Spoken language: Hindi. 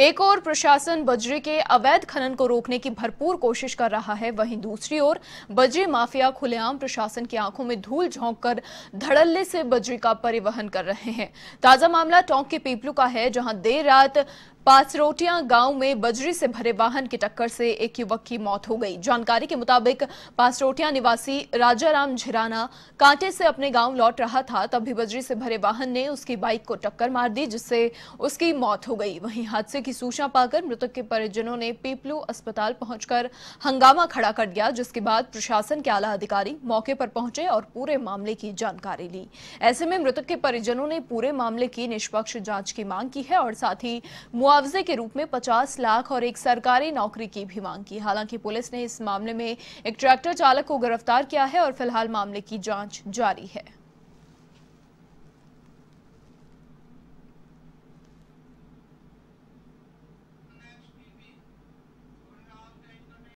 एक ओर प्रशासन बजरी के अवैध खनन को रोकने की भरपूर कोशिश कर रहा है वहीं दूसरी ओर बजरी माफिया खुलेआम प्रशासन की आंखों में धूल झोंक कर धड़ल्ले से बजरी का परिवहन कर रहे हैं ताजा मामला टोंक के पीपलू का है जहां देर रात पासरोटिया गांव में बजरी से भरे वाहन की टक्कर से एक युवक की मौत हो गई जानकारी के मुताबिक पासरोटिया निवासी राजाराम झिराना कांटे से अपने गांव लौट रहा था तभी बजरी से भरे वाहन ने उसकी बाइक को टक्कर मार दी जिससे उसकी मौत हो गई वहीं हादसे की सूचना पाकर मृतक के परिजनों ने पीपलू अस्पताल पहुंचकर हंगामा खड़ा कर दिया जिसके बाद प्रशासन के आला अधिकारी मौके पर पहुंचे और पूरे मामले की जानकारी ली ऐसे में मृतक के परिजनों ने पूरे मामले की निष्पक्ष जांच की मांग की है और साथ ही मुआवजे के रूप में 50 लाख और एक सरकारी नौकरी की भी मांग की हालांकि पुलिस ने इस मामले में एक ट्रैक्टर चालक को गिरफ्तार किया है और फिलहाल मामले की जांच जारी है